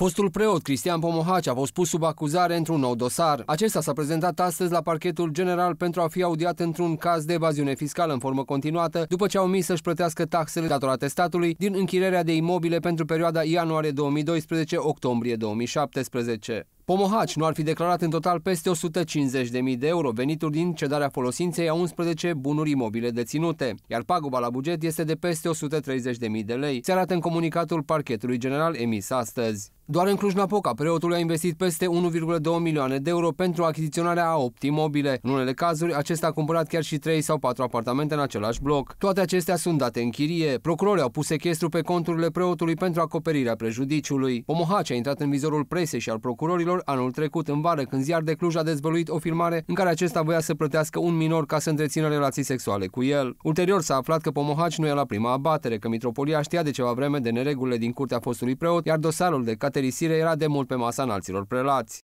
Fostul preot Cristian Pomohaci a fost pus sub acuzare într-un nou dosar. Acesta s-a prezentat astăzi la parchetul general pentru a fi audiat într-un caz de evaziune fiscală în formă continuată, după ce a omis să-și plătească taxele datorate statului din închirierea de imobile pentru perioada ianuarie 2012-octombrie 2017. Pomohaci nu ar fi declarat în total peste 150.000 de euro venituri din cedarea folosinței a 11 bunuri imobile deținute, iar paguba la buget este de peste 130.000 de lei, se arată în comunicatul parchetului general emis astăzi. Doar în Cluj-Napoca, preotul a investit peste 1,2 milioane de euro pentru achiziționarea a 8 imobile. În unele cazuri, acesta a cumpărat chiar și 3 sau 4 apartamente în același bloc. Toate acestea sunt date în chirie. Procurorii au pus sechestru pe conturile preotului pentru acoperirea prejudiciului. Omohaci a intrat în vizorul presei și al procurorilor minor anul trecut în vară, când ziar de Cluj a dezvăluit o filmare în care acesta voia să plătească un minor ca să întrețină relații sexuale cu el. Ulterior s-a aflat că Pomohaci nu e la prima abatere, că Mitropolia știa de ceva vreme de neregulile din curtea fostului preot, iar dosarul de caterisire era de mult pe masa înalților prelați.